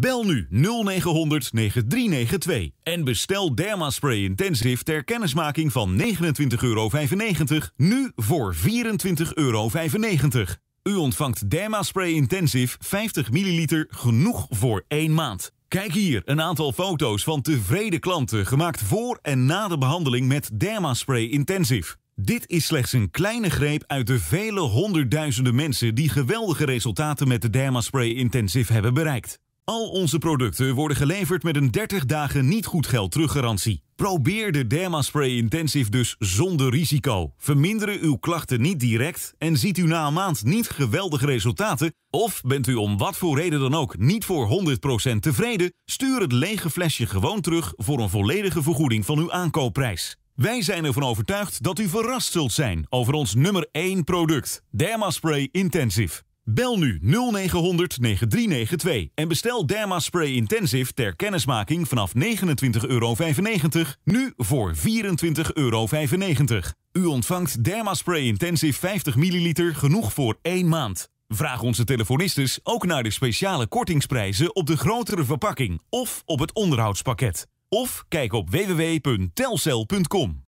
Bel nu 0900 9392 en bestel Dermaspray Intensive ter kennismaking van 29,95 euro, nu voor 24,95 euro. U ontvangt Dermaspray Intensive 50 ml genoeg voor één maand. Kijk hier een aantal foto's van tevreden klanten gemaakt voor en na de behandeling met Dermaspray Intensive. Dit is slechts een kleine greep uit de vele honderdduizenden mensen die geweldige resultaten met de Dermaspray Intensive hebben bereikt. Al onze producten worden geleverd met een 30 dagen niet goed geld teruggarantie. Probeer de Dermaspray Intensive dus zonder risico. Verminderen uw klachten niet direct en ziet u na een maand niet geweldige resultaten... of bent u om wat voor reden dan ook niet voor 100% tevreden... stuur het lege flesje gewoon terug voor een volledige vergoeding van uw aankoopprijs. Wij zijn ervan overtuigd dat u verrast zult zijn over ons nummer 1 product, Dermaspray Intensive. Bel nu 0900 9392 en bestel Dermaspray Intensive ter kennismaking vanaf 29,95 euro, nu voor 24,95 euro. U ontvangt Dermaspray Intensive 50 ml genoeg voor één maand. Vraag onze telefonistes ook naar de speciale kortingsprijzen op de grotere verpakking of op het onderhoudspakket. Of kijk op www.telcel.com.